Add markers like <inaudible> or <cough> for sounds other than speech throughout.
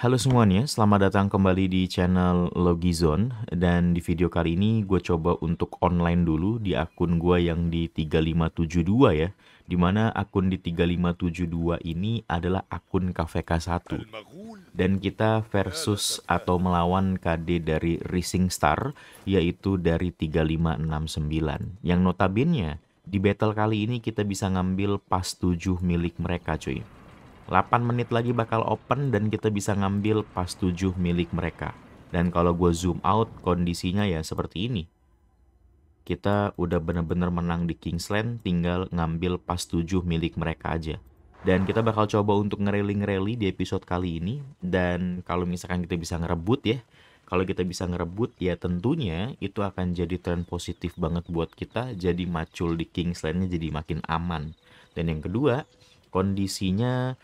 Halo semuanya, selamat datang kembali di channel Zone dan di video kali ini gue coba untuk online dulu di akun gue yang di 3572 ya dimana akun di 3572 ini adalah akun KVK1 dan kita versus atau melawan KD dari Rising Star yaitu dari 3569 yang notabene di battle kali ini kita bisa ngambil pas 7 milik mereka cuy 8 menit lagi bakal open dan kita bisa ngambil pas 7 milik mereka. Dan kalau gue zoom out, kondisinya ya seperti ini. Kita udah bener-bener menang di Kingsland, tinggal ngambil pas 7 milik mereka aja. Dan kita bakal coba untuk ngereli-ngereli di episode kali ini. Dan kalau misalkan kita bisa ngerebut ya, kalau kita bisa ngerebut ya tentunya itu akan jadi tren positif banget buat kita. Jadi macul di Kingslandnya jadi makin aman. Dan yang kedua, kondisinya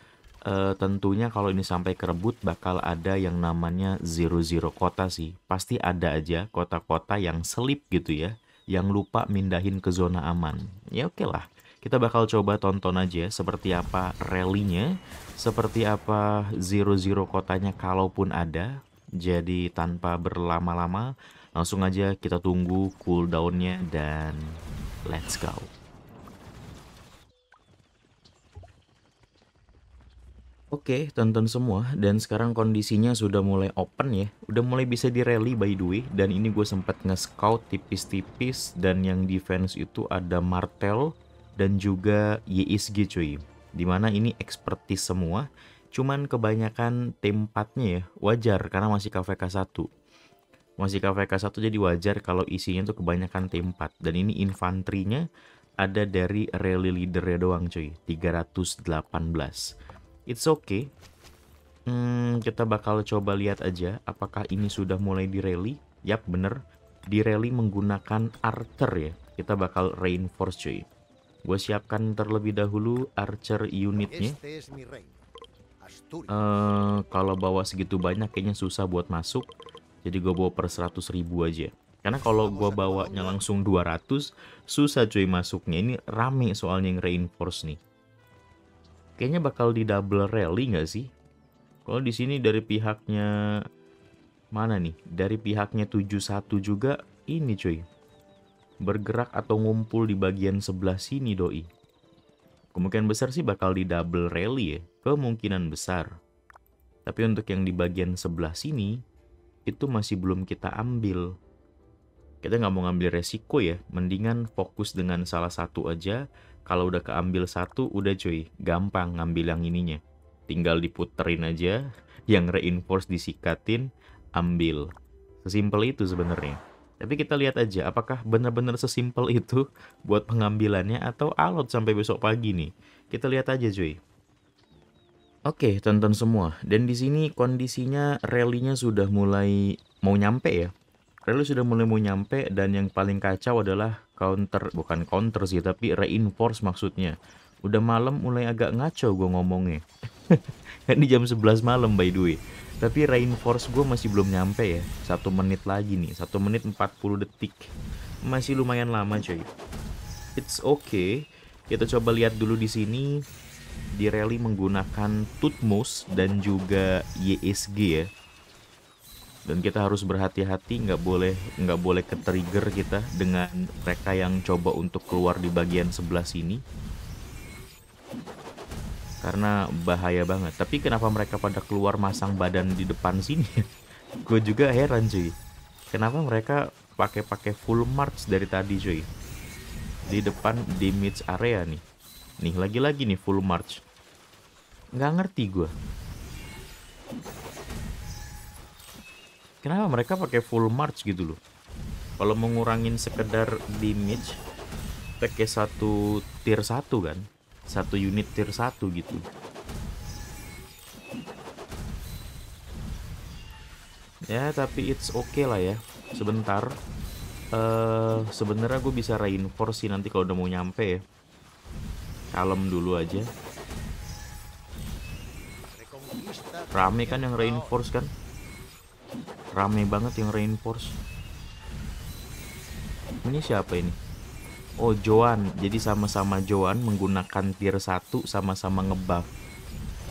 uh, tentunya kalau ini sampai kerebut bakal ada yang namanya zero zero kota sih. Pasti ada aja kota-kota yang selip gitu ya, yang lupa mindahin ke zona aman. Ya oke okay lah. Kita bakal coba tonton aja seperti apa rally-nya, seperti apa zero-zero kotanya kalaupun ada. Jadi tanpa berlama-lama, langsung aja kita tunggu cooldown-nya dan let's go. Oke, tonton semua dan sekarang kondisinya sudah mulai open ya. Udah mulai bisa di rally by the way dan ini gue sempat nge-scout tipis-tipis dan yang defense itu ada Martel dan juga YSG cuy. Dimana ini expertise semua, cuman kebanyakan tempatnya ya wajar karena masih KVK 1. Masih KVK 1 jadi wajar kalau isinya tuh kebanyakan tempat dan ini infanterinya ada dari rally leadernya doang cuy, 318 It's okay. Hmm, kita bakal coba lihat aja apakah ini sudah mulai di Yap, bener. Di menggunakan archer ya. Kita bakal reinforce cuy. Gue siapkan terlebih dahulu archer unitnya. Uh, kalau bawa segitu banyak kayaknya susah buat masuk. Jadi gue bawa per 100 ribu aja. Karena kalau gue bawanya langsung 200, susah cuy masuknya. Ini rame soalnya yang reinforce nih kayaknya bakal di double rally nggak sih? Kalau di sini dari pihaknya mana nih? Dari pihaknya 71 juga ini cuy. Bergerak atau ngumpul di bagian sebelah sini doi. Kemungkinan besar sih bakal di double rally ya. Kemungkinan besar. Tapi untuk yang di bagian sebelah sini, itu masih belum kita ambil. Kita nggak mau ngambil resiko ya, mendingan fokus dengan salah satu aja, kalau udah keambil satu udah cuy gampang ngambil yang ininya tinggal diputerin aja yang reinforce disikatin ambil sesimpel itu sebenarnya tapi kita lihat aja apakah benar-benar sesimpel itu buat pengambilannya atau alot sampai besok pagi nih. Kita lihat aja cuy. Oke, tonton semua. Dan di sini kondisinya rally-nya sudah mulai mau nyampe ya. Rally sudah mulai mau nyampe dan yang paling kacau adalah counter, bukan counter sih, tapi reinforce maksudnya. Udah malam mulai agak ngaco gue ngomongnya. Ini <laughs> kan jam 11 malam by the way. Tapi reinforce gue masih belum nyampe ya. Satu menit lagi nih, satu menit 40 detik. Masih lumayan lama coy. It's okay. Kita coba lihat dulu di sini. Di rally menggunakan Tutmos dan juga YSG ya dan kita harus berhati-hati nggak boleh nggak boleh ke trigger kita dengan mereka yang coba untuk keluar di bagian sebelah sini karena bahaya banget tapi kenapa mereka pada keluar masang badan di depan sini <laughs> gue juga heran cuy kenapa mereka pakai-pakai full march dari tadi cuy di depan damage area nih nih lagi-lagi nih full march nggak ngerti gue Kenapa mereka pakai full march gitu loh? Kalau mengurangin sekedar damage pakai satu tier satu kan? Satu unit tier satu gitu. Ya, tapi it's okay lah ya. Sebentar. Uh, sebenarnya gue bisa reinforce sih nanti kalau udah mau nyampe ya. Kalem dulu aja. Rame kan yang reinforce kan? rame banget yang reinforce ini siapa ini Oh Joan jadi sama-sama Joan menggunakan tier 1 sama-sama ngebuff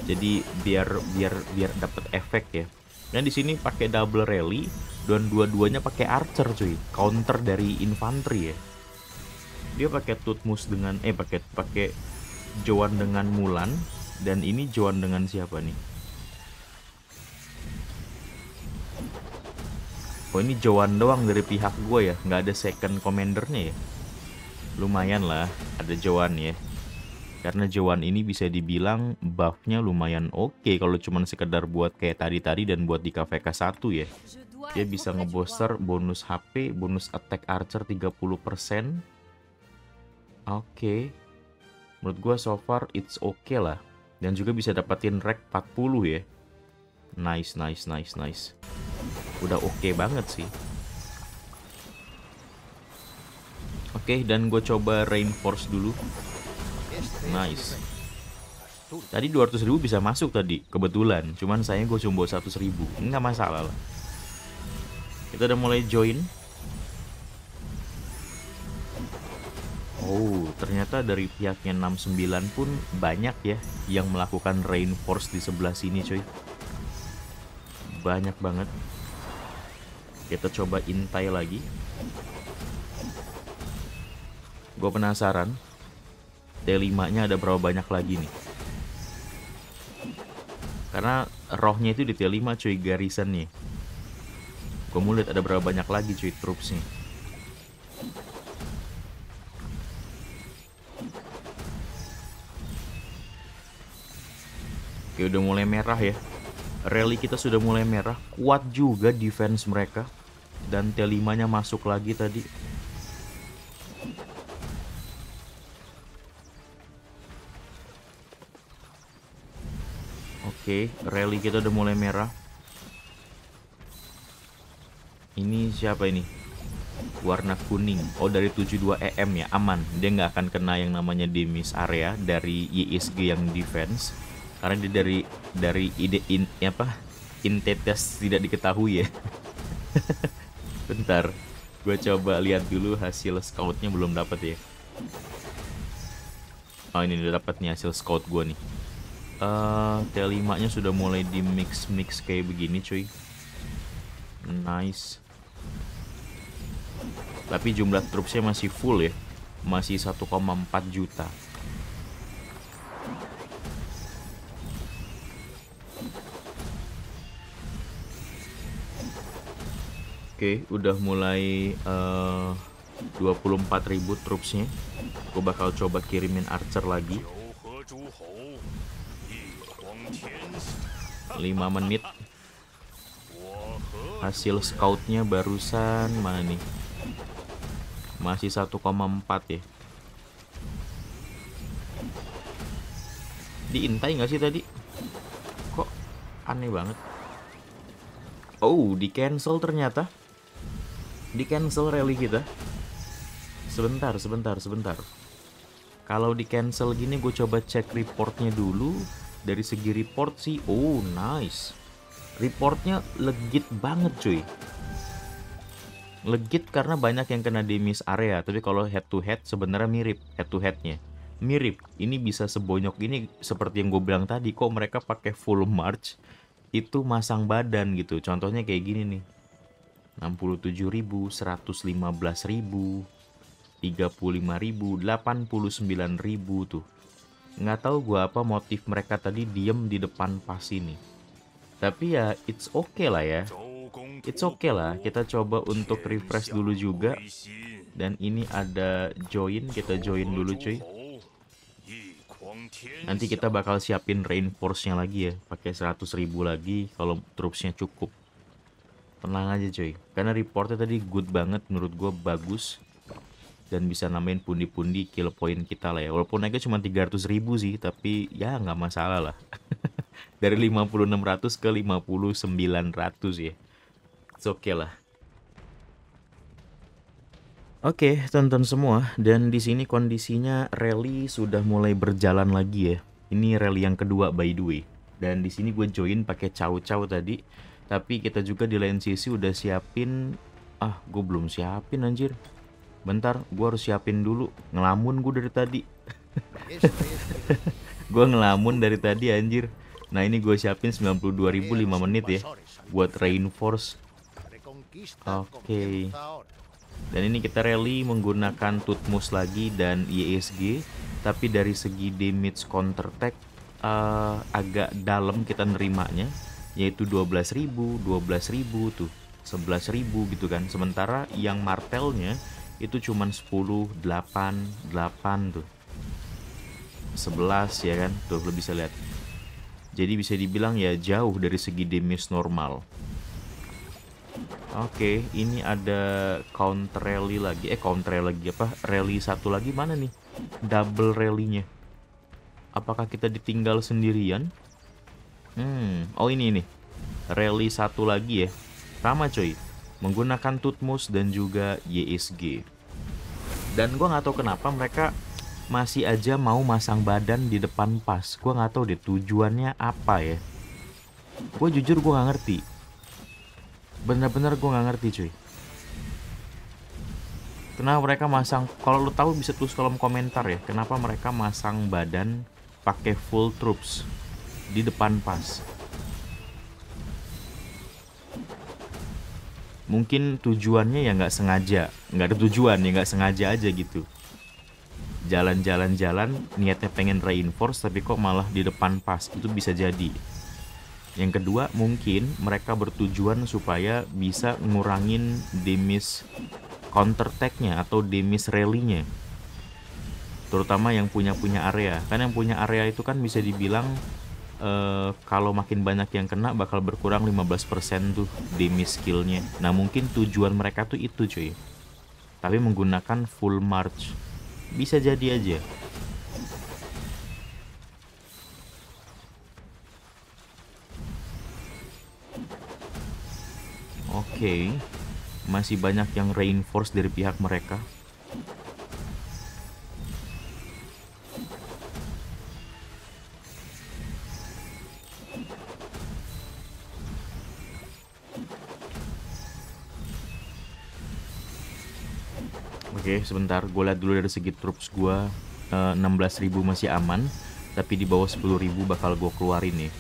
jadi biar biar biar dapat efek ya dan nah, di sini pakai double rally dan dua-duanya pakai archer cuy counter dari infanteri ya dia pakai Tutmus dengan eh pakai pakai Joan dengan Mulan dan ini Joan dengan siapa nih Oh ini Joan doang dari pihak gue ya, nggak ada second commandernya ya. Lumayan lah, ada Joan ya. Karena Joan ini bisa dibilang buffnya lumayan oke okay kalau cuma sekedar buat kayak tadi-tadi dan buat di KVK 1 ya. Dia bisa ngeboster bonus HP, bonus attack archer 30%. Oke. Okay. Menurut gue so far it's oke okay lah. Dan juga bisa dapetin rank 40 ya Nice, nice, nice, nice. Udah oke okay banget sih. Oke, okay, dan gue coba reinforce dulu. Nice. Tadi 200 ribu bisa masuk tadi, kebetulan. Cuman saya gue cuma 100 ribu. Nggak masalah lah. Kita udah mulai join. Oh, ternyata dari pihaknya 69 pun banyak ya yang melakukan reinforce di sebelah sini, coy banyak banget kita coba intai lagi gue penasaran D5 nya ada berapa banyak lagi nih karena rohnya itu di T5 cuy garrison nih gue mau lihat ada berapa banyak lagi cuy nih Oke udah mulai merah ya Rally kita sudah mulai merah. Kuat juga defense mereka. Dan T5-nya masuk lagi tadi. Oke, rally kita udah mulai merah. Ini siapa ini? Warna kuning. Oh, dari 72 EM ya, aman. Dia nggak akan kena yang namanya demis area dari ISG yang defense karena dia dari dari ide in apa intensitas tidak diketahui ya <laughs> bentar gue coba lihat dulu hasil scoutnya belum dapat ya oh ini udah dapat nih hasil scout gue nih uh, eh, T5 nya sudah mulai di mix mix kayak begini cuy nice tapi jumlah troopsnya masih full ya masih 1,4 juta Oke, okay, udah mulai eh, uh, 24.000 ribu nya Gue bakal coba kirimin archer lagi. 5 menit. Hasil scoutnya barusan mana nih? Masih 1,4 ya. Diintai nggak sih tadi? Kok aneh banget. Oh, di cancel ternyata di cancel rally kita sebentar sebentar sebentar kalau di cancel gini gue coba cek reportnya dulu dari segi report sih oh nice reportnya legit banget cuy legit karena banyak yang kena di area tapi kalau head to head sebenarnya mirip head to headnya mirip ini bisa sebonyok ini seperti yang gue bilang tadi kok mereka pakai full march itu masang badan gitu contohnya kayak gini nih delapan puluh sembilan ribu tuh. Nggak tahu gue apa motif mereka tadi diem di depan pas ini. Tapi ya it's okay lah ya. It's okay lah, kita coba untuk refresh dulu juga. Dan ini ada join, kita join dulu cuy. Nanti kita bakal siapin reinforce-nya lagi ya, pakai 100.000 lagi kalau troops-nya cukup tenang aja cuy karena reportnya tadi good banget menurut gue bagus dan bisa nambahin pundi-pundi kill point kita lah ya walaupun naiknya cuma 300 ribu sih tapi ya nggak masalah lah <laughs> dari 5600 ke 5900 ya it's okay lah Oke, okay, tonton semua dan di sini kondisinya rally sudah mulai berjalan lagi ya. Ini rally yang kedua by the way. Dan di sini gue join pakai caw-caw tadi tapi kita juga di lain sisi udah siapin ah gue belum siapin anjir bentar gue harus siapin dulu ngelamun gue dari tadi <laughs> gue ngelamun dari tadi anjir nah ini gue siapin 92.005 menit ya buat reinforce oke okay. dan ini kita rally menggunakan Tutmus lagi dan ISG tapi dari segi damage counter attack uh, agak dalam kita nerimanya yaitu 12.000, 12.000 tuh, 11.000 gitu kan. Sementara yang martelnya itu cuman 10, 8, 8 tuh. 11 ya kan. Tuh lo bisa lihat. Jadi bisa dibilang ya jauh dari segi damage normal. Oke, okay, ini ada counter rally lagi. Eh, counter rally lagi apa? Rally satu lagi mana nih? Double rally-nya. Apakah kita ditinggal sendirian? Hmm, oh ini nih. Rally satu lagi ya. Sama coy. Menggunakan Tutmus dan juga YSG. Dan gue gak tahu kenapa mereka masih aja mau masang badan di depan pas. Gue gak tahu deh tujuannya apa ya. Gue jujur gue gak ngerti. Bener-bener gue gak ngerti cuy. Kenapa mereka masang? Kalau lo tahu bisa tulis kolom komentar ya. Kenapa mereka masang badan pakai full troops? di depan pas. Mungkin tujuannya ya nggak sengaja, nggak ada tujuan ya nggak sengaja aja gitu. Jalan-jalan-jalan niatnya pengen reinforce tapi kok malah di depan pas itu bisa jadi. Yang kedua mungkin mereka bertujuan supaya bisa ngurangin damage counter attack-nya atau damage rally-nya terutama yang punya punya area kan yang punya area itu kan bisa dibilang uh, kalau makin banyak yang kena bakal berkurang 15% tuh damage skillnya. Nah mungkin tujuan mereka tuh itu cuy. Tapi menggunakan full march. Bisa jadi aja. Oke. Okay. Masih banyak yang reinforce dari pihak mereka. Oke, okay, sebentar. Gue lihat dulu dari segi troops gue. Uh, 16.000 masih aman. Tapi di bawah 10.000 bakal gue keluarin nih.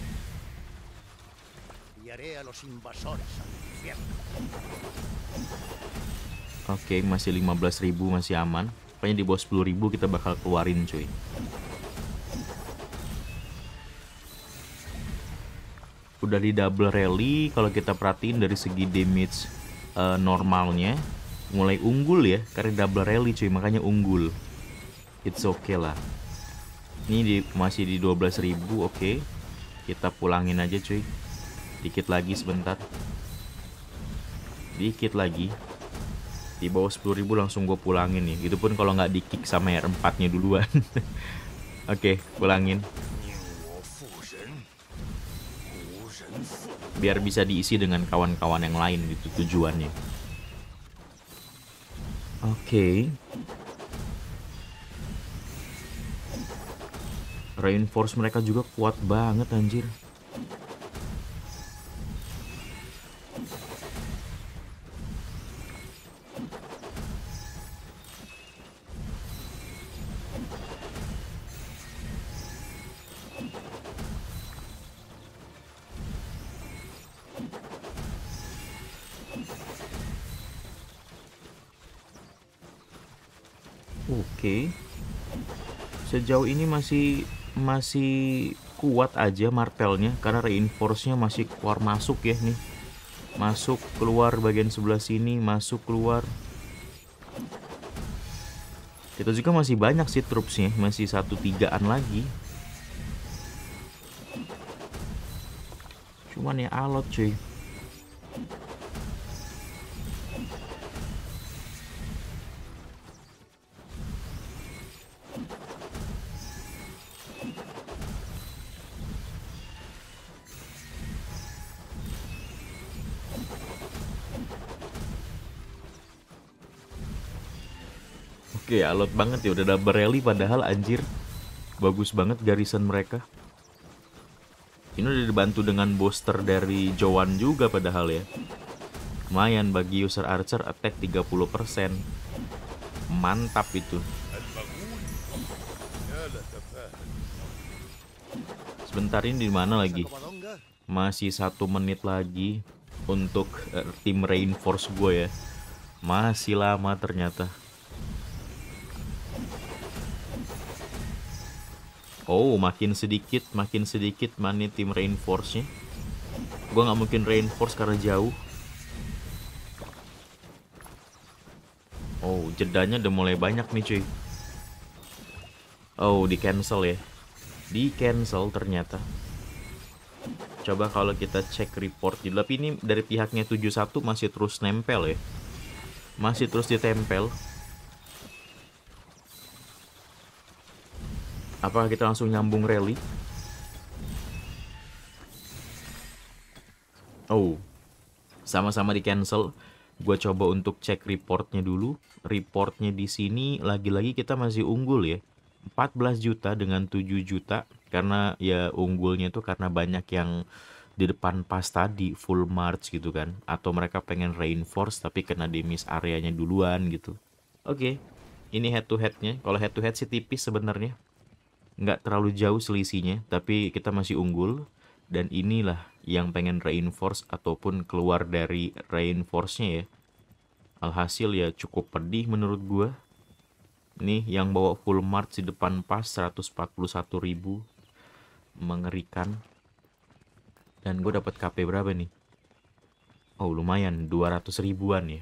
Oke, okay, masih 15.000 masih aman. Pokoknya di bawah 10.000 kita bakal keluarin cuy. Udah di double rally. Kalau kita perhatiin dari segi damage uh, normalnya mulai unggul ya karena double rally cuy makanya unggul it's okay lah ini di, masih di 12.000 oke okay. kita pulangin aja cuy dikit lagi sebentar dikit lagi di bawah 10.000 langsung gue pulangin nih gitu pun kalau nggak dikik sama R4 nya duluan <laughs> oke okay, pulangin biar bisa diisi dengan kawan-kawan yang lain gitu tujuannya Oke. Okay. Reinforce mereka juga kuat banget anjir. sejauh ini masih masih kuat aja martelnya karena reinforce-nya masih keluar masuk ya nih. Masuk keluar bagian sebelah sini, masuk keluar. Kita juga masih banyak sih troops-nya, masih satu tigaan lagi. Cuman ya alot cuy. alot banget ya udah double rally padahal anjir bagus banget garisan mereka ini udah dibantu dengan booster dari Joan juga padahal ya lumayan bagi user archer attack 30% mantap itu sebentar ini di mana lagi masih satu menit lagi untuk uh, tim reinforce gue ya masih lama ternyata Oh, makin sedikit, makin sedikit mana tim reinforce-nya. Gue nggak mungkin reinforce karena jauh. Oh, jedanya udah mulai banyak nih cuy. Oh, di cancel ya. Di cancel ternyata. Coba kalau kita cek report tapi ini dari pihaknya 71 masih terus nempel ya. Masih terus ditempel. Apakah kita langsung nyambung rally? Oh, sama-sama di cancel. Gua coba untuk cek reportnya dulu. Reportnya di sini lagi-lagi kita masih unggul ya. 14 juta dengan 7 juta karena ya unggulnya itu karena banyak yang di depan pas tadi full march gitu kan atau mereka pengen reinforce tapi kena demis areanya duluan gitu oke okay. ini head to headnya kalau head to head sih tipis sebenarnya nggak terlalu jauh selisihnya, tapi kita masih unggul. Dan inilah yang pengen reinforce ataupun keluar dari reinforce-nya ya. Alhasil ya cukup pedih menurut gua. Nih yang bawa full march di depan pas 141.000 mengerikan. Dan gue dapat KP berapa nih? Oh lumayan 200 ribuan ya.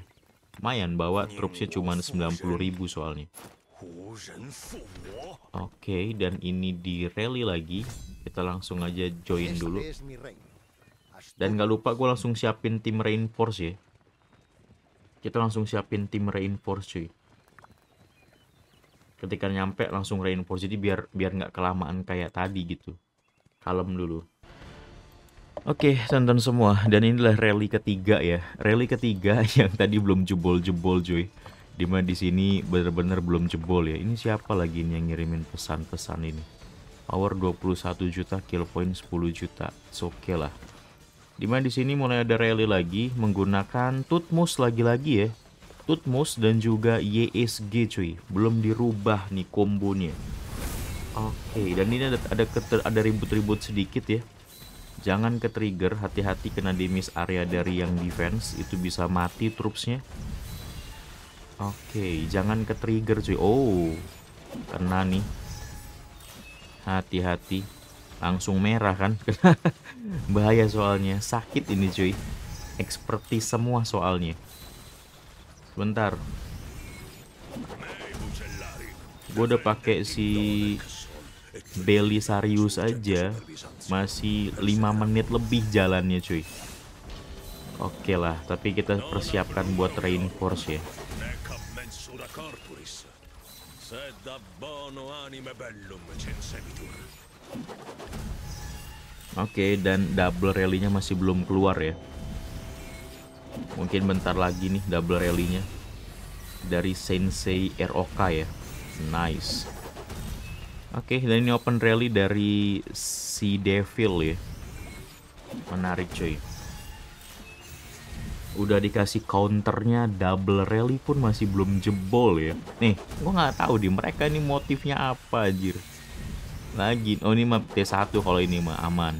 Lumayan bawa truknya cuma 90 ribu soalnya. Oke, okay, dan ini di rally lagi. Kita langsung aja join dulu. Dan gak lupa gue langsung siapin tim reinforce ya. Kita langsung siapin tim reinforce cuy. Ketika nyampe langsung reinforce jadi biar biar nggak kelamaan kayak tadi gitu. Kalem dulu. Oke, okay, tonton semua. Dan inilah rally ketiga ya. Rally ketiga <laughs> yang tadi belum jebol-jebol cuy. -jebol, Dimana di sini benar-benar belum jebol ya. Ini siapa lagi ini yang ngirimin pesan-pesan ini? Power 21 juta, kill point 10 juta. oke okay lah. Dimana di sini mulai ada rally lagi menggunakan Tutmus lagi-lagi ya. Tutmus dan juga YSG cuy. Belum dirubah nih kombonya. Oke, okay, dan ini ada ada ada ribut-ribut sedikit ya. Jangan ke trigger, hati-hati kena damage area dari yang defense, itu bisa mati troopsnya. Oke, jangan ke trigger cuy. Oh, kena nih. Hati-hati. Langsung merah kan? <laughs> Bahaya soalnya. Sakit ini cuy. Expertise semua soalnya. Sebentar, Gue udah pakai si Belisarius aja. Masih 5 menit lebih jalannya cuy. Oke lah, tapi kita persiapkan buat reinforce ya. Oke, dan double rally-nya masih belum keluar ya. Mungkin bentar lagi nih double rally-nya. Dari Sensei ROK ya. Nice. Oke, dan ini open rally dari Sea Devil ya. Menarik cuy udah dikasih counternya double rally pun masih belum jebol ya nih gue nggak tahu di mereka ini motifnya apa anjir lagi oh ini map T1 kalau ini mah aman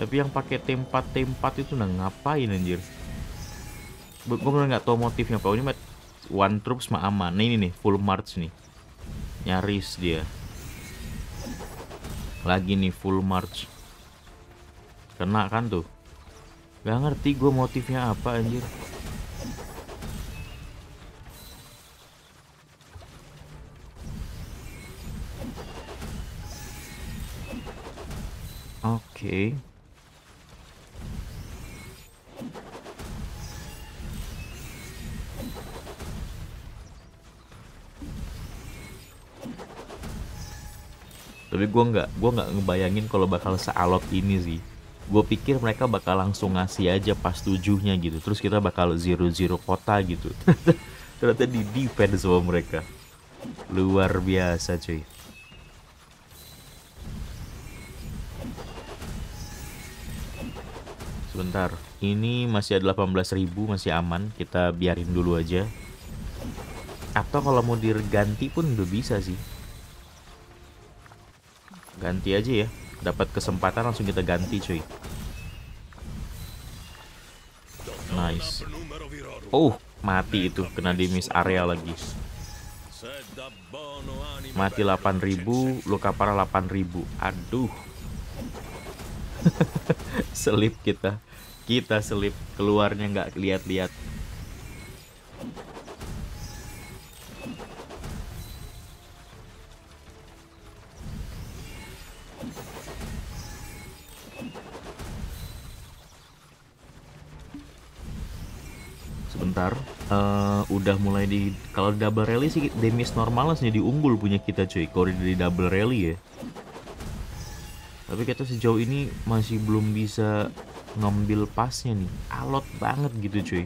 tapi yang pakai tempat tempat itu nah ngapain anjir gue bener nggak tahu motifnya apa oh, ini map one troops mah aman nah, ini nih full march nih nyaris dia lagi nih full march kena kan tuh Gak ngerti gue motifnya apa anjir Oke okay. Tapi gue nggak, gue nggak ngebayangin kalau bakal sealot ini sih gue pikir mereka bakal langsung ngasih aja pas tujuhnya gitu terus kita bakal zero zero kota gitu <laughs> ternyata di defense sama mereka luar biasa cuy sebentar ini masih ada 18.000 masih aman kita biarin dulu aja atau kalau mau diganti pun udah bisa sih ganti aja ya dapat kesempatan langsung kita ganti cuy nice oh mati itu kena di area lagi mati 8000 luka parah 8000 aduh <laughs> selip kita kita selip keluarnya nggak lihat-lihat sebentar uh, udah mulai di kalau double rally sih damage normalnya jadi unggul punya kita cuy kalau di double rally ya tapi kita sejauh ini masih belum bisa ngambil pasnya nih alot banget gitu cuy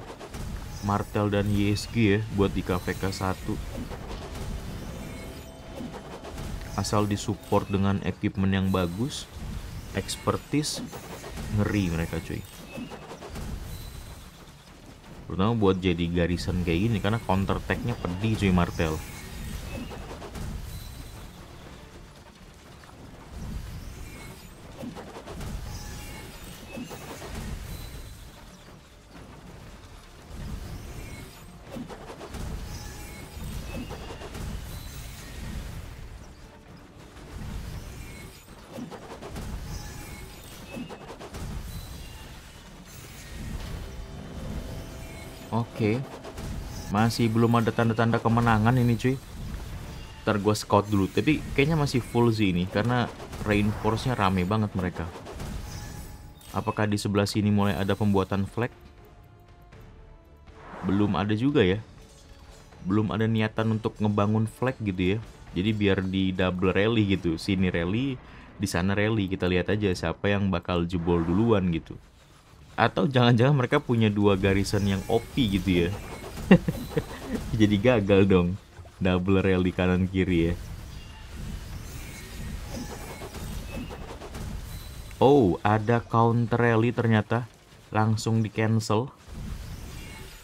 Martel dan YSG ya buat di KVK 1 asal disupport dengan equipment yang bagus expertise ngeri mereka cuy terutama buat jadi garisan kayak gini karena counter attack-nya pedih cuy Martel masih belum ada tanda-tanda kemenangan ini cuy Ntar gue scout dulu Tapi kayaknya masih full sih ini Karena reinforce-nya rame banget mereka Apakah di sebelah sini mulai ada pembuatan flag? Belum ada juga ya Belum ada niatan untuk ngebangun flag gitu ya Jadi biar di double rally gitu Sini rally, di sana rally Kita lihat aja siapa yang bakal jebol duluan gitu atau jangan-jangan mereka punya dua garisan yang OP gitu ya <laughs> Jadi gagal dong. Double rail di kanan kiri ya. Oh, ada counter rally ternyata. Langsung di cancel.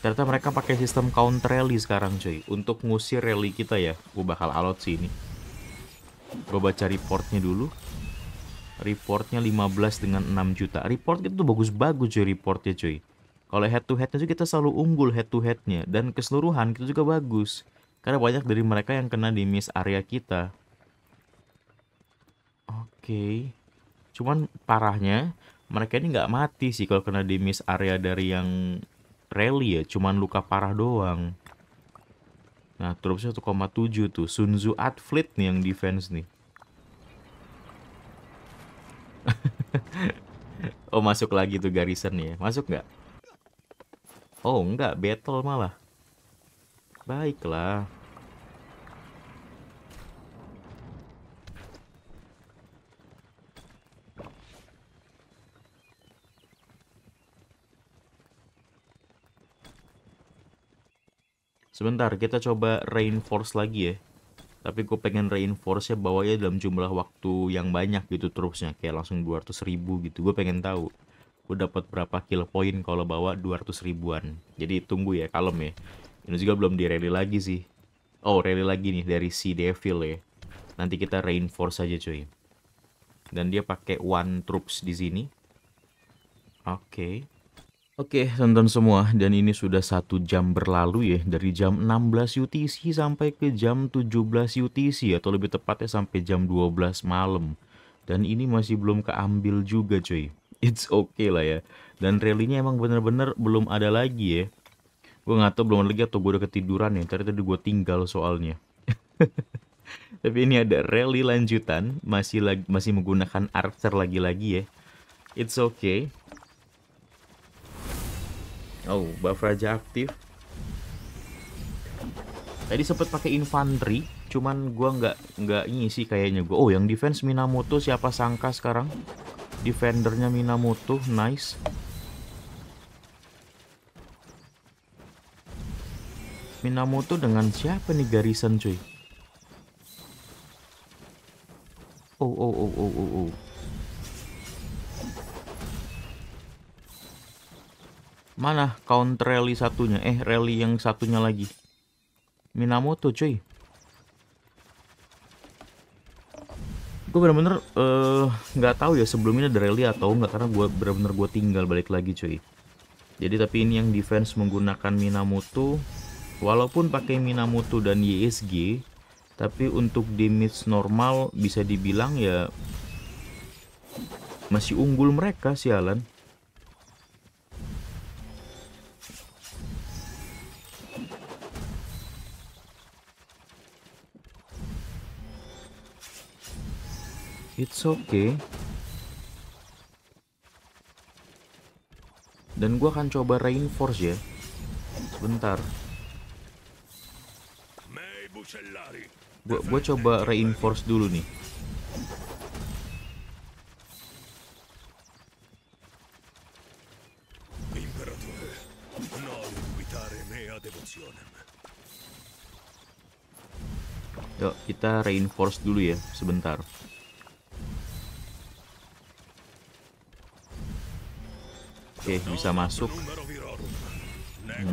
Ternyata mereka pakai sistem counter rally sekarang cuy. Untuk ngusir rally kita ya. Gue bakal alot sih ini. Gue baca reportnya dulu. Reportnya 15 dengan 6 juta. Report itu bagus-bagus cuy reportnya cuy. Kalau head to headnya juga kita selalu unggul head to headnya dan keseluruhan kita juga bagus. Karena banyak dari mereka yang kena di miss area kita. Oke. Okay. Cuman parahnya mereka ini nggak mati sih kalau kena di miss area dari yang rally ya, cuman luka parah doang. Nah, terusnya 1,7 tuh. Sunzu Atfleet nih yang defense nih. <laughs> oh, masuk lagi tuh garrison ya. Masuk nggak? Oh, enggak, battle malah. Baiklah. Sebentar, kita coba reinforce lagi ya. Tapi gue pengen reinforce-nya bawanya dalam jumlah waktu yang banyak gitu terusnya. Kayak langsung 200 ribu gitu. Gue pengen tahu gue dapat berapa kill point kalau bawa 200 ribuan jadi tunggu ya kalem ya ini juga belum di rally lagi sih oh rally lagi nih dari si devil ya nanti kita reinforce aja cuy dan dia pakai one troops di sini oke okay. Oke, okay, tonton semua, dan ini sudah satu jam berlalu ya, dari jam 16 UTC sampai ke jam 17 UTC, atau lebih tepatnya sampai jam 12 malam. Dan ini masih belum keambil juga cuy it's okay lah ya dan rally-nya emang bener-bener belum ada lagi ya gue nggak tau belum ada lagi atau gue udah ketiduran ya tadi tadi gue tinggal soalnya <laughs> tapi ini ada rally lanjutan masih lagi masih menggunakan Archer lagi-lagi ya it's okay oh buff raja aktif tadi sempet pakai infanteri cuman gue nggak nggak ngisi kayaknya gue. oh yang defense Minamoto siapa sangka sekarang defendernya Minamoto nice Minamoto dengan siapa nih garisan, cuy oh oh oh oh oh oh mana count rally satunya eh rally yang satunya lagi Minamoto cuy gue bener-bener eh, nggak uh, tahu ya sebelumnya ada rally atau nggak karena gue bener-bener gue tinggal balik lagi cuy jadi tapi ini yang defense menggunakan Minamoto walaupun pakai Minamoto dan YSG tapi untuk damage normal bisa dibilang ya masih unggul mereka sialan It's okay. Dan gue akan coba reinforce ya. Sebentar. Gue gua coba reinforce dulu nih. Yuk, kita reinforce dulu ya, sebentar. Oke, okay, bisa masuk.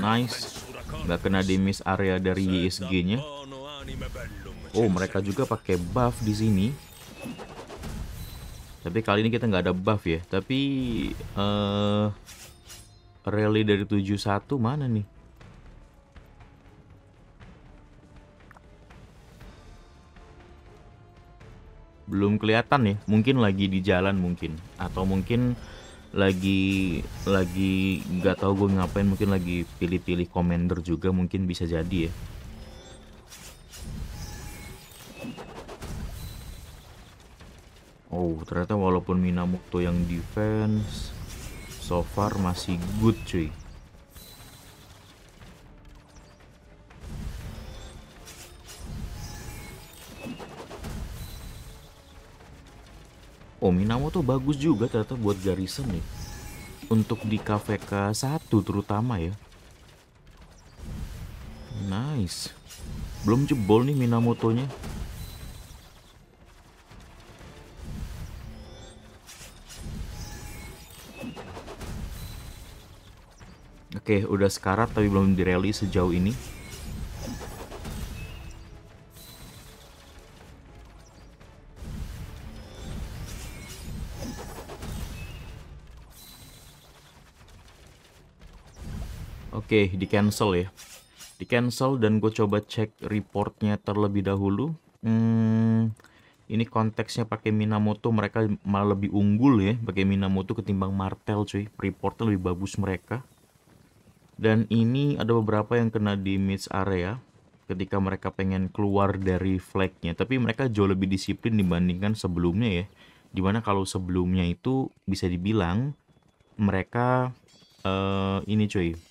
Nice. Gak kena damage area dari YSG-nya. Oh, mereka juga pakai buff di sini. Tapi kali ini kita nggak ada buff ya. Tapi uh, rally dari 71 mana nih? Belum kelihatan ya. Mungkin lagi di jalan mungkin atau mungkin lagi lagi nggak tahu gue ngapain mungkin lagi pilih-pilih commander juga mungkin bisa jadi ya Oh ternyata walaupun Minamoto yang defense so far masih good cuy Minamoto tuh bagus juga ternyata buat garrison nih. Untuk di KVK 1 terutama ya. Nice. Belum jebol nih Minamoto-nya. Oke, udah sekarat tapi belum direli sejauh ini. Oke, di cancel ya. Di cancel dan gue coba cek reportnya terlebih dahulu. Hmm, ini konteksnya pakai Minamoto mereka malah lebih unggul ya pakai Minamoto ketimbang Martel cuy. Reportnya lebih bagus mereka. Dan ini ada beberapa yang kena di mid area ketika mereka pengen keluar dari flagnya. Tapi mereka jauh lebih disiplin dibandingkan sebelumnya ya. Dimana kalau sebelumnya itu bisa dibilang mereka uh, ini cuy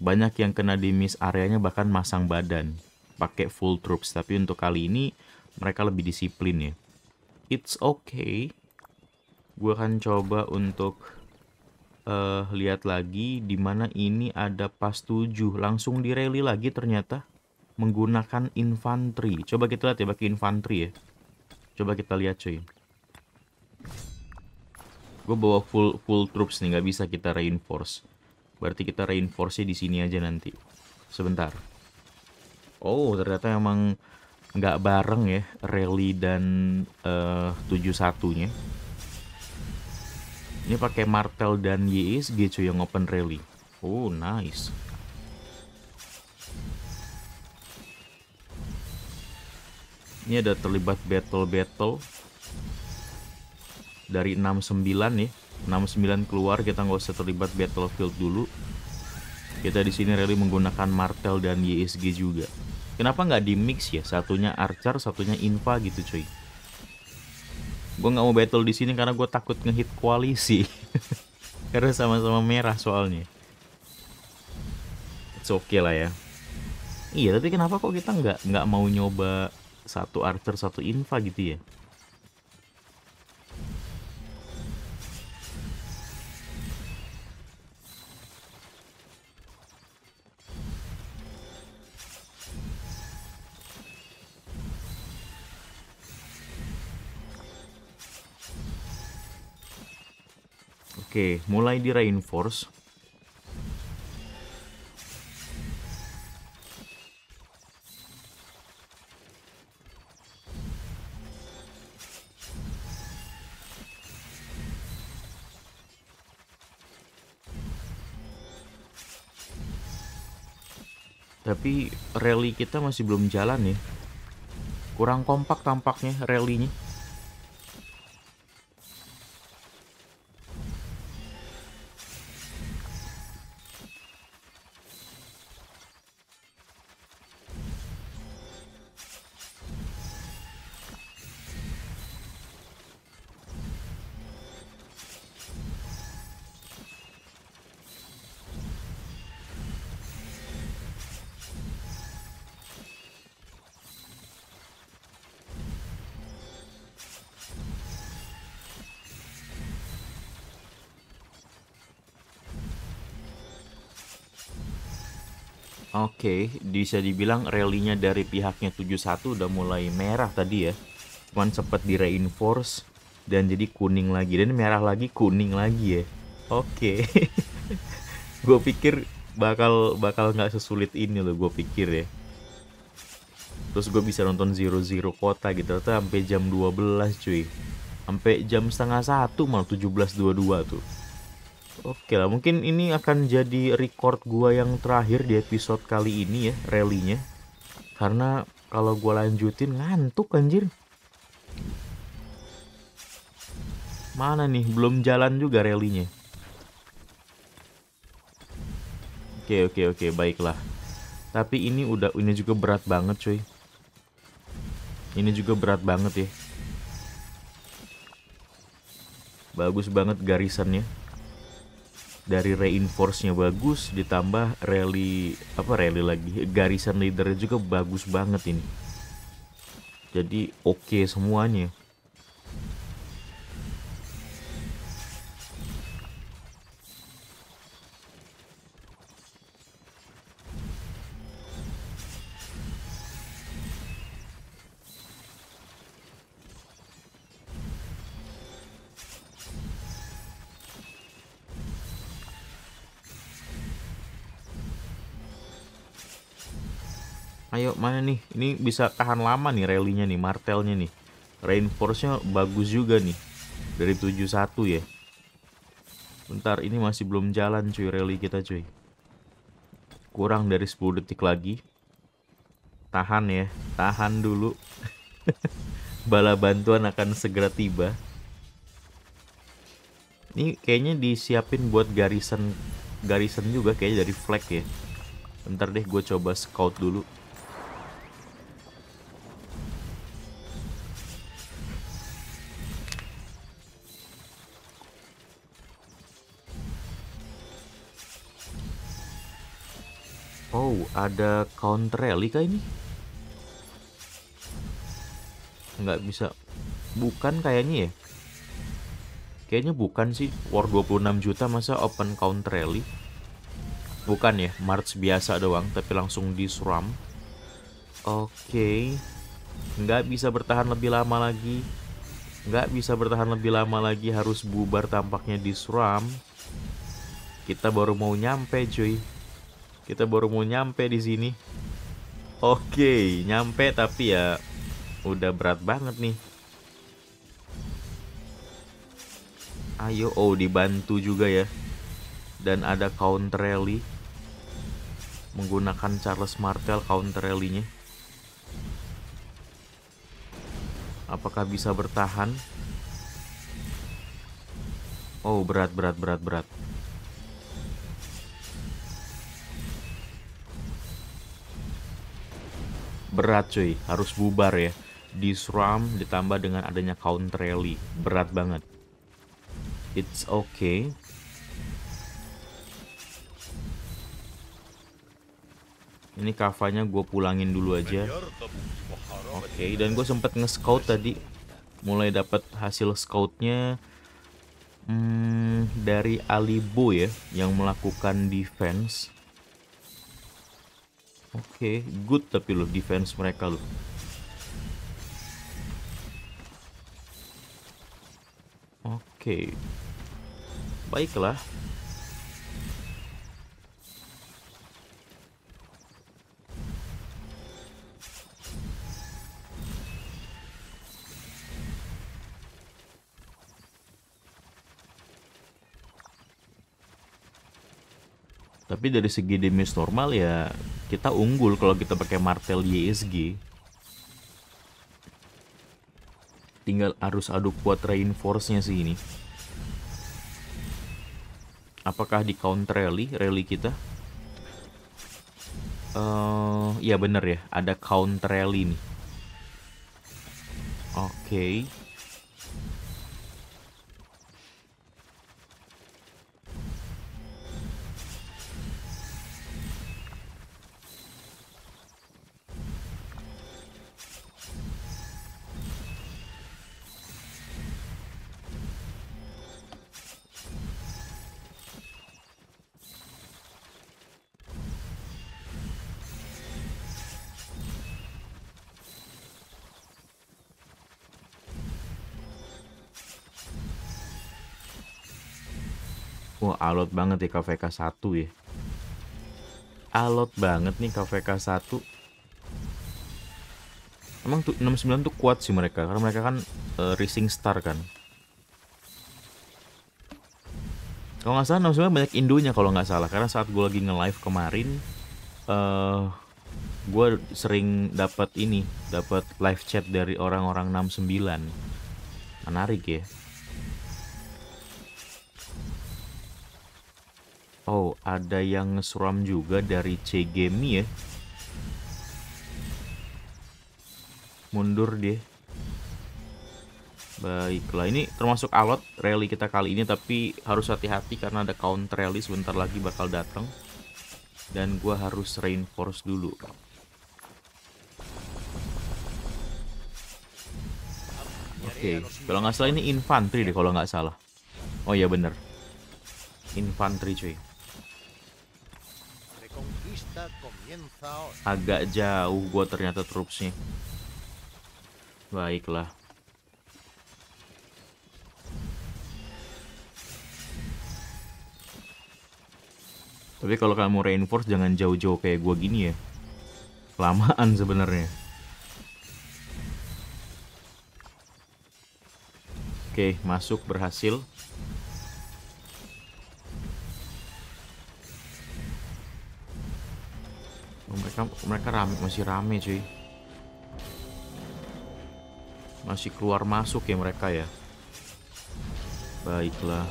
banyak yang kena di miss areanya bahkan masang badan pakai full troops tapi untuk kali ini mereka lebih disiplin ya it's okay gue akan coba untuk uh, lihat lagi di mana ini ada pas 7 langsung direli lagi ternyata menggunakan infanteri coba kita lihat ya pakai infanteri ya coba kita lihat cuy gue bawa full full troops nih nggak bisa kita reinforce Berarti kita reinforce di sini aja nanti. Sebentar. Oh, ternyata emang nggak bareng ya Rally dan eh, uh, 71-nya. Ini pakai Martel dan YSG gitu yang open rally. Oh, nice. Ini ada terlibat battle-battle dari 69 nih. Ya. 69 keluar kita nggak usah terlibat battlefield dulu kita di sini rally menggunakan martel dan YSG juga kenapa nggak di mix ya satunya archer satunya infa gitu cuy gue nggak mau battle di sini karena gue takut ngehit koalisi <laughs> karena sama-sama merah soalnya it's okay lah ya iya tapi kenapa kok kita nggak nggak mau nyoba satu archer satu infa gitu ya Oke, mulai di reinforce. Tapi rally kita masih belum jalan nih. Ya. Kurang kompak tampaknya rally-nya. Oke, bisa dibilang rally-nya dari pihaknya 71 udah mulai merah tadi ya. Cuman sempat di reinforce dan jadi kuning lagi dan merah lagi kuning lagi ya. Oke. Okay. <laughs> gue pikir bakal bakal nggak sesulit ini loh gue pikir ya. Terus gue bisa nonton Zero Zero Kota gitu tuh sampai jam 12 cuy. Sampai jam setengah satu malah 17.22 tuh. Oke lah, mungkin ini akan jadi record gua yang terakhir di episode kali ini ya, rally-nya. Karena kalau gua lanjutin ngantuk anjir. Mana nih, belum jalan juga rally-nya. Oke, oke, oke, baiklah. Tapi ini udah ini juga berat banget, cuy. Ini juga berat banget ya. Bagus banget garisannya dari reinforce-nya bagus ditambah rally apa rally lagi garisan leadernya juga bagus banget ini jadi oke okay semuanya Ayo mana nih? Ini bisa tahan lama nih rally nih, martelnya nih. Reinforce-nya bagus juga nih. Dari 71 ya. Bentar, ini masih belum jalan cuy rally kita cuy. Kurang dari 10 detik lagi. Tahan ya, tahan dulu. <laughs> Bala bantuan akan segera tiba. Ini kayaknya disiapin buat garisan garisan juga kayaknya dari flag ya. Bentar deh gue coba scout dulu. ada counter rally kah ini nggak bisa bukan kayaknya ya kayaknya bukan sih war 26 juta masa open counter rally bukan ya March biasa doang tapi langsung disuram oke okay. nggak bisa bertahan lebih lama lagi nggak bisa bertahan lebih lama lagi harus bubar tampaknya disuram kita baru mau nyampe cuy kita baru mau nyampe di sini. Oke, nyampe tapi ya udah berat banget nih. Ayo, oh dibantu juga ya. Dan ada counter rally menggunakan Charles Martel counter rally-nya. Apakah bisa bertahan? Oh, berat berat berat berat. berat cuy harus bubar ya di SRAM ditambah dengan adanya counter rally berat banget it's okay ini kafanya gue pulangin dulu aja oke okay, dan gue sempet nge-scout tadi mulai dapat hasil scoutnya hmm, dari Alibo ya yang melakukan defense Oke, okay, good tapi lo defense mereka lo. Oke. Okay. Baiklah. Tapi dari segi damage normal ya kita unggul kalau kita pakai martel YSG. E Tinggal harus aduk kuat reinforce-nya sih ini. Apakah di counter rally, rally kita? Uh, ya bener ya, ada counter rally nih. Oke. Okay. Wah, alot banget ya KVK 1 ya. Alot banget nih KVK 1. Emang tuh 69 tuh kuat sih mereka karena mereka kan uh, racing star kan. Kalau nggak salah 69 banyak indonya kalau nggak salah karena saat gue lagi nge-live kemarin uh, eh, gue sering dapat ini, dapat live chat dari orang-orang 69. Menarik ya. ada yang suram juga dari CGMI ya. Mundur dia. Baiklah, ini termasuk alot rally kita kali ini tapi harus hati-hati karena ada counter rally sebentar lagi bakal datang. Dan gua harus reinforce dulu. Oke, okay. kalau nggak salah ini infanteri deh kalau nggak salah. Oh iya bener. Infanteri cuy. Agak jauh gua ternyata troopsnya Baiklah. Tapi kalau kamu reinforce jangan jauh-jauh kayak gua gini ya. Lamaan sebenarnya. Oke, masuk berhasil. mereka mereka rame masih rame cuy masih keluar masuk ya mereka ya baiklah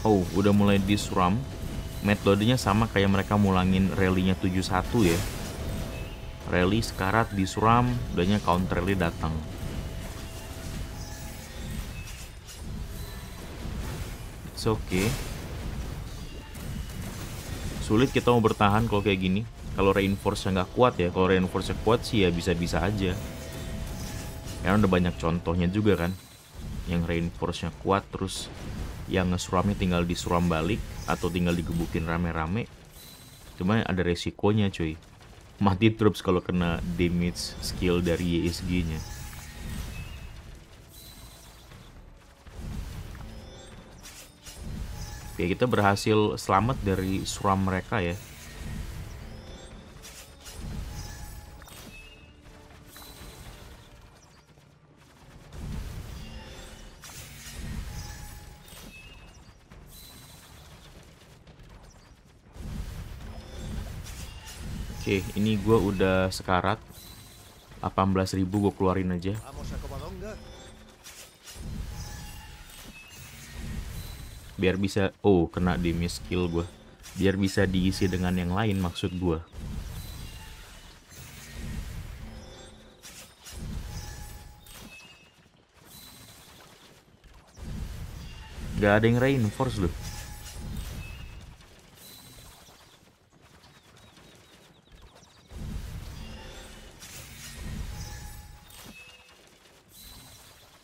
Oh, udah mulai disuram. Metodenya sama kayak mereka mulangin rally-nya 71 ya. Rally sekarat disuram, udahnya counter rally datang. It's okay. Sulit kita mau bertahan kalau kayak gini. Kalau reinforce nggak kuat ya. Kalau reinforce kuat sih ya bisa-bisa aja. Karena udah banyak contohnya juga kan. Yang reinforce-nya kuat terus yang ngesuramnya tinggal disuram balik atau tinggal digebukin rame-rame. Cuma ada resikonya cuy. Mati troops kalau kena damage skill dari YSG-nya. E ya kita berhasil selamat dari suram mereka ya Oke, ini gue udah sekarat 18.000 gue keluarin aja biar bisa oh kena damage skill gue biar bisa diisi dengan yang lain maksud gue Gak ada yang reinforce loh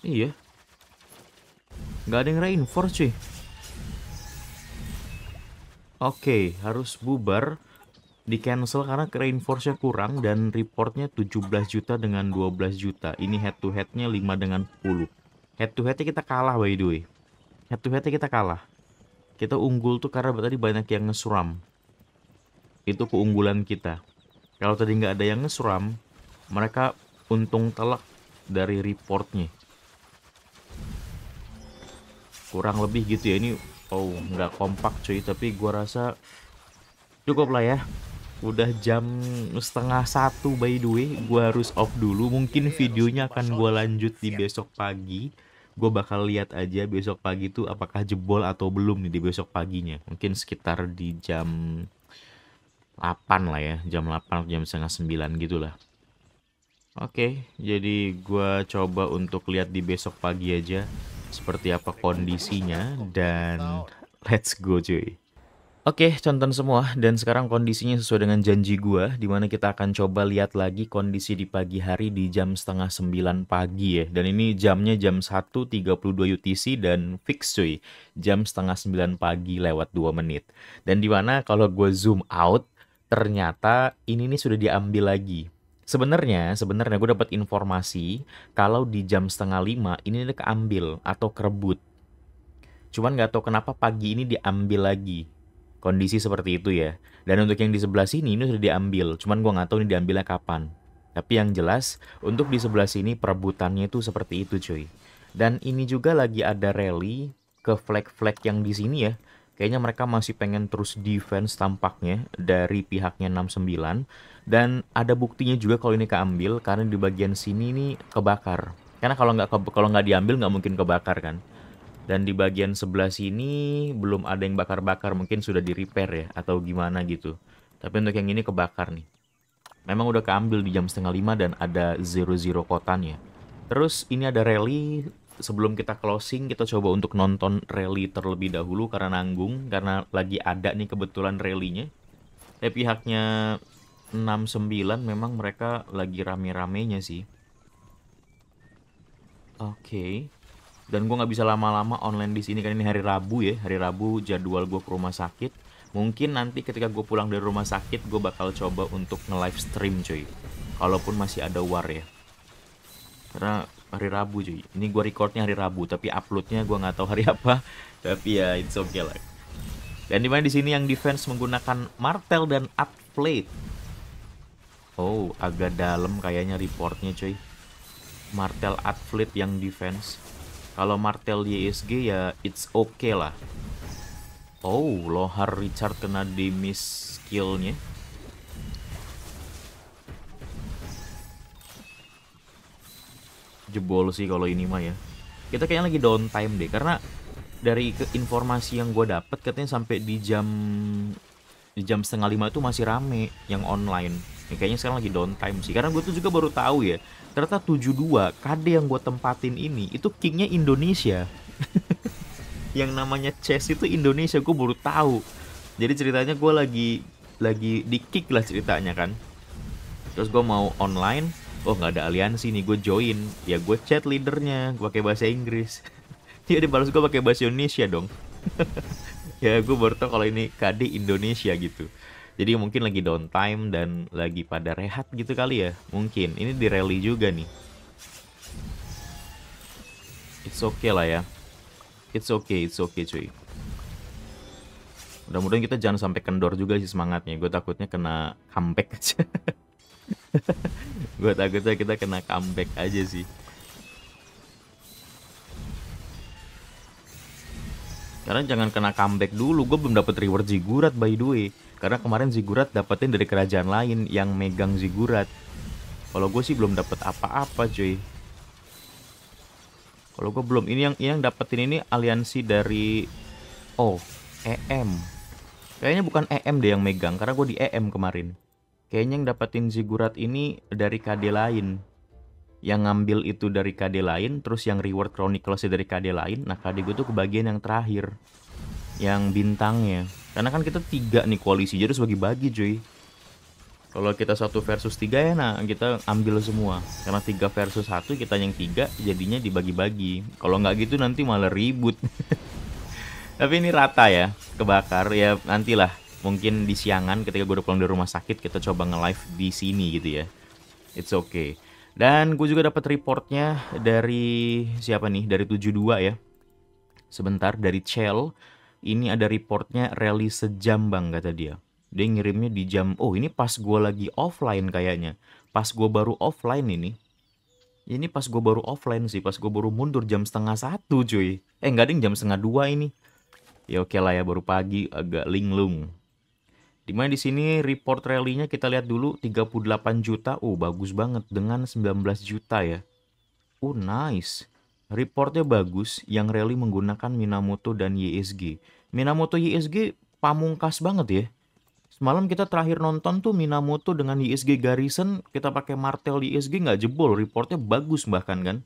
Iya Gak ada yang reinforce cuy Oke, okay, harus bubar di cancel karena reinforce-nya kurang dan reportnya 17 juta dengan 12 juta. Ini head to headnya 5 dengan 10. Head to headnya kita kalah by the way. Head to headnya kita kalah. Kita unggul tuh karena tadi banyak yang ngesuram. Itu keunggulan kita. Kalau tadi nggak ada yang ngesuram, mereka untung telak dari reportnya. Kurang lebih gitu ya ini Oh, nggak kompak cuy, tapi gua rasa cukup lah ya. Udah jam setengah satu by the way, gua harus off dulu. Mungkin iya, videonya akan gua lanjut di iya. besok pagi. Gue bakal lihat aja besok pagi tuh apakah jebol atau belum nih di besok paginya. Mungkin sekitar di jam 8 lah ya, jam 8 atau jam setengah 9 gitu lah. Oke, okay, jadi gue coba untuk lihat di besok pagi aja seperti apa kondisinya dan let's go cuy. Oke, okay, contoh semua dan sekarang kondisinya sesuai dengan janji gua di mana kita akan coba lihat lagi kondisi di pagi hari di jam setengah 9 pagi ya. Dan ini jamnya jam 1.32 UTC dan fix cuy, jam setengah 9 pagi lewat 2 menit. Dan di mana kalau gue zoom out ternyata ini nih sudah diambil lagi Sebenarnya, sebenarnya gue dapat informasi kalau di jam setengah lima ini udah keambil atau kerebut. Cuman nggak tahu kenapa pagi ini diambil lagi. Kondisi seperti itu ya. Dan untuk yang di sebelah sini ini sudah diambil. Cuman gue nggak tahu ini diambilnya kapan. Tapi yang jelas untuk di sebelah sini perebutannya itu seperti itu cuy. Dan ini juga lagi ada rally ke flag-flag yang di sini ya kayaknya mereka masih pengen terus defense tampaknya dari pihaknya 69 dan ada buktinya juga kalau ini keambil karena di bagian sini nih kebakar karena kalau nggak kalau nggak diambil nggak mungkin kebakar kan dan di bagian sebelah sini belum ada yang bakar-bakar mungkin sudah di repair ya atau gimana gitu tapi untuk yang ini kebakar nih memang udah keambil di jam setengah lima dan ada zero zero kotanya terus ini ada rally sebelum kita closing kita coba untuk nonton rally terlebih dahulu karena nanggung karena lagi ada nih kebetulan rallynya. tapi eh, pihaknya 69 memang mereka lagi rame-ramenya sih. Oke. Okay. Dan gua nggak bisa lama-lama online di sini kan ini hari Rabu ya. Hari Rabu jadwal gua ke rumah sakit. Mungkin nanti ketika gue pulang dari rumah sakit gue bakal coba untuk nge-live stream cuy. Kalaupun masih ada war ya. Karena hari Rabu cuy ini gue recordnya hari Rabu tapi uploadnya gue nggak tahu hari <laughs> apa tapi ya it's okay lah dan dimana di sini yang defense menggunakan martel dan up plate oh agak dalam kayaknya reportnya cuy martel up plate yang defense kalau martel YSG e ya it's okay lah oh lohar Richard kena di miss skillnya jebol sih kalau ini mah ya. Kita kayaknya lagi downtime deh karena dari ke informasi yang gue dapet katanya sampai di jam di jam setengah lima itu masih rame yang online. Ya, kayaknya sekarang lagi downtime sih karena gue tuh juga baru tahu ya ternyata 72 KD yang gue tempatin ini itu kingnya Indonesia. <laughs> yang namanya chess itu Indonesia gue baru tahu. Jadi ceritanya gue lagi lagi di kick lah ceritanya kan. Terus gue mau online, oh nggak ada aliansi nih gue join ya gue chat leadernya gue pakai bahasa Inggris dia <laughs> dibalas gue pakai bahasa Indonesia dong <laughs> ya gue baru tau kalau ini KD Indonesia gitu jadi mungkin lagi downtime dan lagi pada rehat gitu kali ya mungkin ini di rally juga nih it's okay lah ya it's okay it's okay cuy mudah-mudahan kita jangan sampai kendor juga sih semangatnya gue takutnya kena comeback aja <laughs> <laughs> gue takutnya kita kena comeback aja sih Karena jangan kena comeback dulu, gue belum dapat reward Zigurat by the way. Karena kemarin Zigurat dapetin dari kerajaan lain yang megang Zigurat. Kalau gue sih belum dapat apa-apa, cuy. Kalau gue belum ini yang ini yang dapetin ini aliansi dari oh EM. Kayaknya bukan EM deh yang megang karena gue di EM kemarin kayaknya yang dapetin zigurat ini dari KD lain yang ngambil itu dari KD lain terus yang reward chronicles dari KD lain nah KD gue tuh kebagian yang terakhir yang bintangnya karena kan kita tiga nih koalisi jadi harus bagi-bagi cuy kalau kita satu versus tiga ya nah kita ambil semua karena tiga versus satu kita yang tiga jadinya dibagi-bagi kalau nggak gitu nanti malah ribut <laughs> tapi ini rata ya kebakar ya nantilah mungkin di siangan ketika gue udah pulang dari rumah sakit kita coba nge-live di sini gitu ya it's okay dan gue juga dapat reportnya dari siapa nih dari 72 ya sebentar dari Chell ini ada reportnya rally sejam bang kata dia dia ngirimnya di jam oh ini pas gue lagi offline kayaknya pas gue baru offline ini ini pas gue baru offline sih, pas gue baru mundur jam setengah satu cuy. Eh nggak ding jam setengah dua ini. Ya oke okay lah ya baru pagi agak linglung. Dimana di sini report rally-nya kita lihat dulu 38 juta. Oh, bagus banget dengan 19 juta ya. Oh, nice. Reportnya bagus yang rally menggunakan Minamoto dan YSG. Minamoto YSG pamungkas banget ya. Semalam kita terakhir nonton tuh Minamoto dengan YSG Garrison. Kita pakai martel YSG nggak jebol. Reportnya bagus bahkan kan.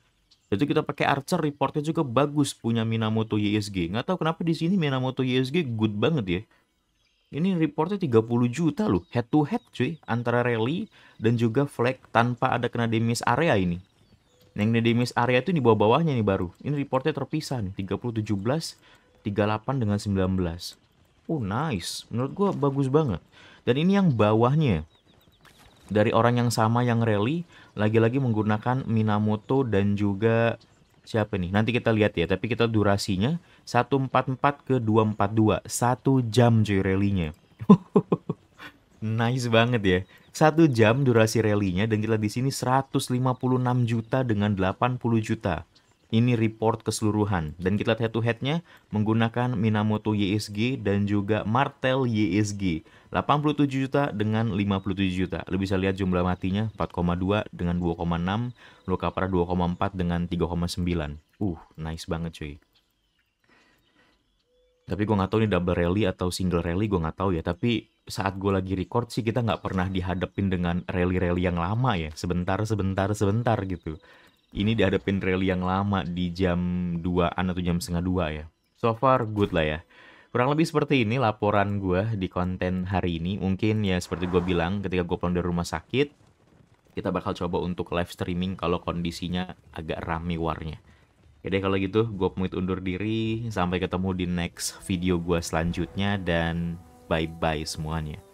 Jadi kita pakai Archer reportnya juga bagus punya Minamoto YSG. Nggak tahu kenapa di sini Minamoto YSG good banget ya. Ini reportnya 30 juta loh, head to head cuy, antara rally dan juga flag tanpa ada kena damage area ini. Yang kena damage area itu di bawah-bawahnya nih baru. Ini reportnya terpisah nih, 30 17, 38 dengan 19. Oh nice, menurut gua bagus banget. Dan ini yang bawahnya, dari orang yang sama yang rally, lagi-lagi menggunakan Minamoto dan juga siapa nih? Nanti kita lihat ya, tapi kita durasinya 144 ke 242. Satu jam cuy rally-nya. <laughs> nice banget ya. Satu jam durasi rally-nya dan kita di sini 156 juta dengan 80 juta ini report keseluruhan dan kita lihat head to headnya menggunakan Minamoto YSG dan juga Martel YSG 87 juta dengan 57 juta lu bisa lihat jumlah matinya 4,2 dengan 2,6 luka parah 2,4 dengan 3,9 uh nice banget cuy tapi gue gak tahu ini double rally atau single rally gue gak tahu ya tapi saat gue lagi record sih kita nggak pernah dihadapin dengan rally-rally yang lama ya sebentar sebentar sebentar gitu ini dihadapin rally yang lama di jam 2an atau jam setengah dua ya. So far good lah ya. Kurang lebih seperti ini laporan gue di konten hari ini. Mungkin ya seperti gue bilang ketika gue pulang dari rumah sakit, kita bakal coba untuk live streaming kalau kondisinya agak rame warnya. Jadi ya kalau gitu gue pamit undur diri, sampai ketemu di next video gue selanjutnya dan bye-bye semuanya.